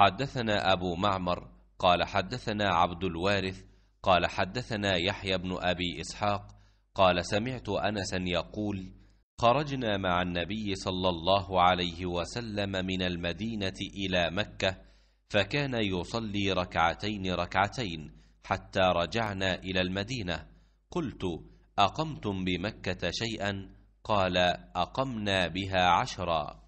حدثنا أبو معمر قال حدثنا عبد الوارث قال حدثنا يحيى بن أبي إسحاق قال سمعت أنسا يقول خرجنا مع النبي صلى الله عليه وسلم من المدينة إلى مكة فكان يصلي ركعتين ركعتين حتى رجعنا إلى المدينة قلت أقمتم بمكة شيئا قال أقمنا بها عشرا